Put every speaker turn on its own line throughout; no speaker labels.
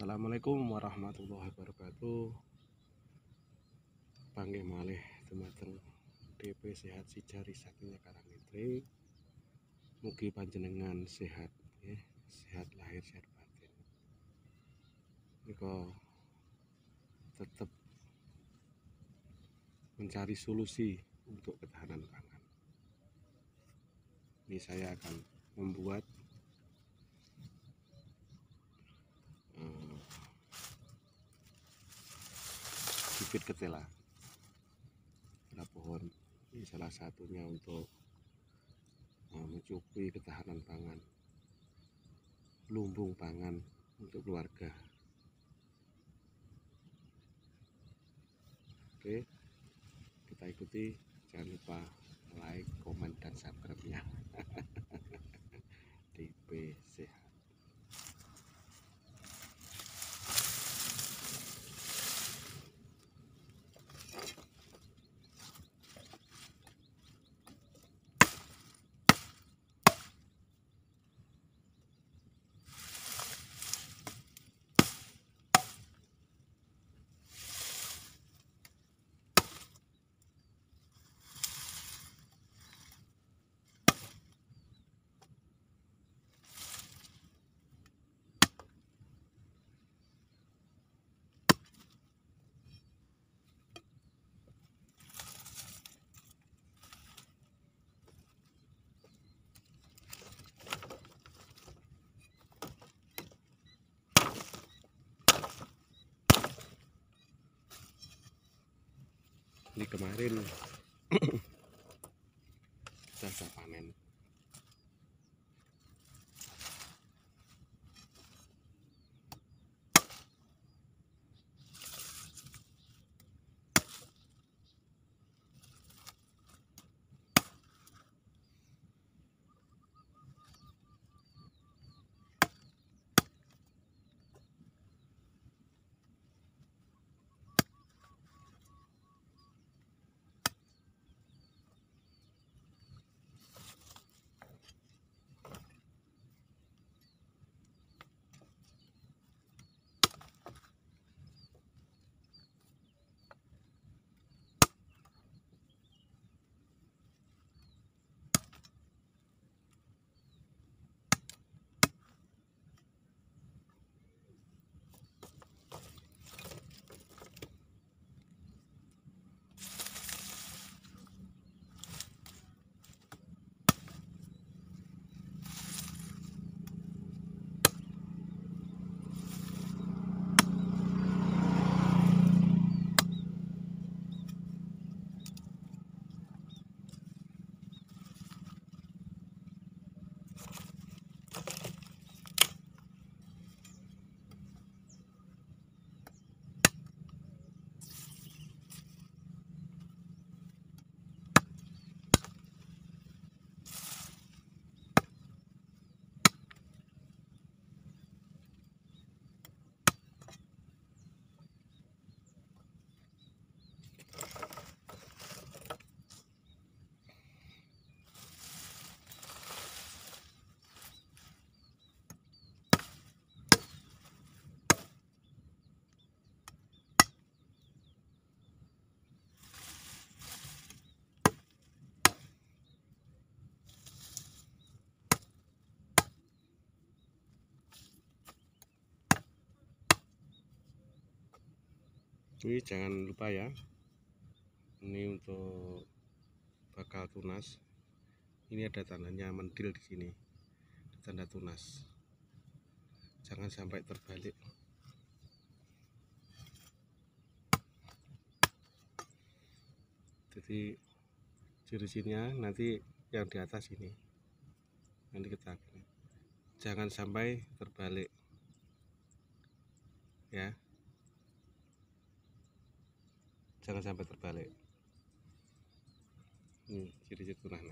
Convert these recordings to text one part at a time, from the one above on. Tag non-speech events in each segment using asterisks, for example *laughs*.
Assalamualaikum warahmatullahi wabarakatuh Panggil malih teman DP sehat si sijari karang karangitri Mugi panjenengan sehat ya. Sehat lahir sehat batin Niko tetap mencari solusi untuk ketahanan pangan ini saya akan membuat bibit ketela ketela pohon ini salah satunya untuk eh, mencukupi ketahanan pangan lumbung pangan untuk keluarga oke kita ikuti jangan lupa like, komen, dan subscribe-nya *laughs* ini kemarin *clears throat* kita sudah panen diketahui jangan lupa ya ini untuk bakal tunas ini ada tandanya mendil di sini tanda tunas jangan sampai terbalik jadi ciri-cirinya nanti yang di atas ini nanti kita jangan sampai terbalik ya jangan sampai terbalik ini hmm, ciri-ciri tunahnya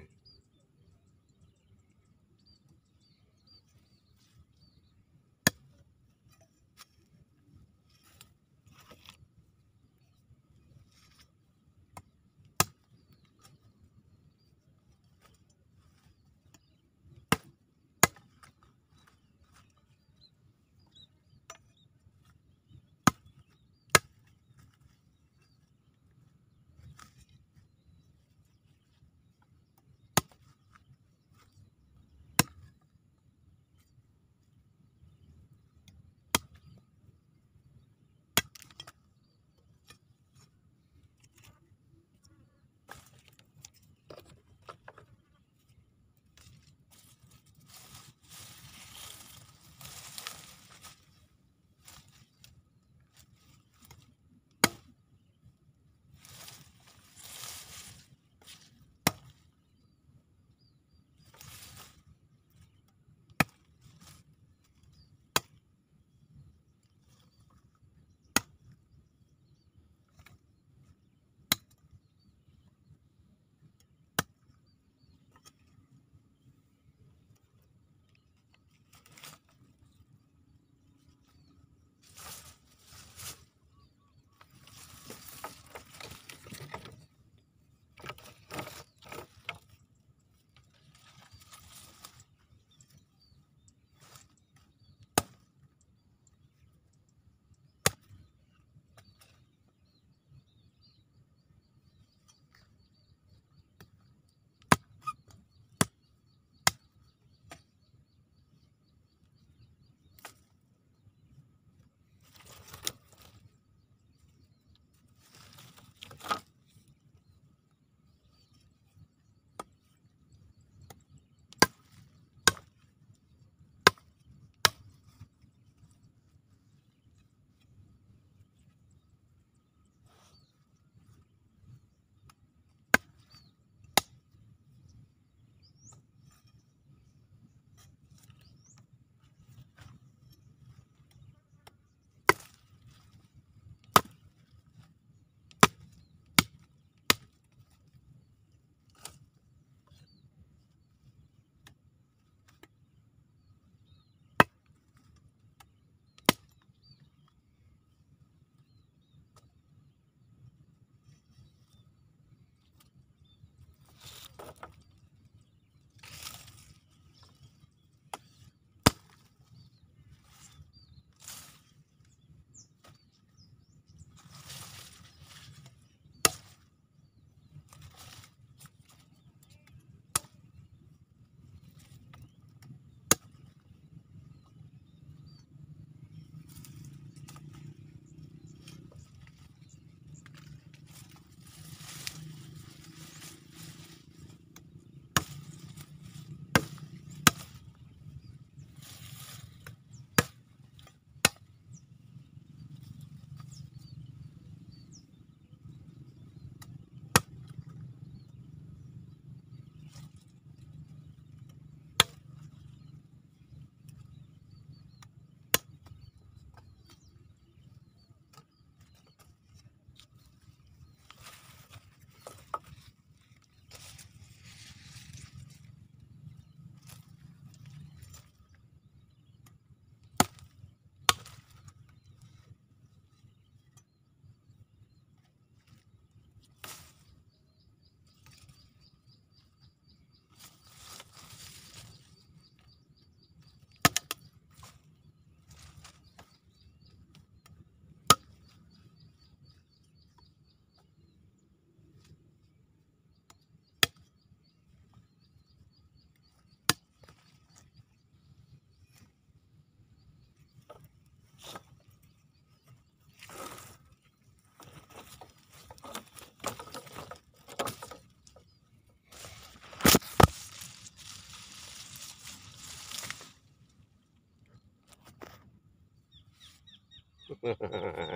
*laughs*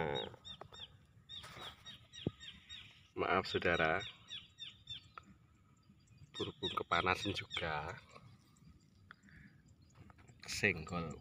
Maaf saudara burung kepanasan juga Senggol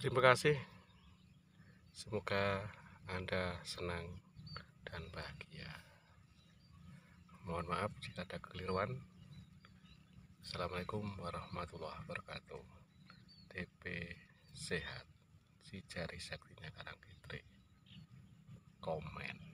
Terima kasih. Semoga Anda senang dan bahagia. Mohon maaf jika ada keliruan. Assalamualaikum warahmatullahi wabarakatuh. TP sehat. Si jari
saktinya Karang Fitri. Komen.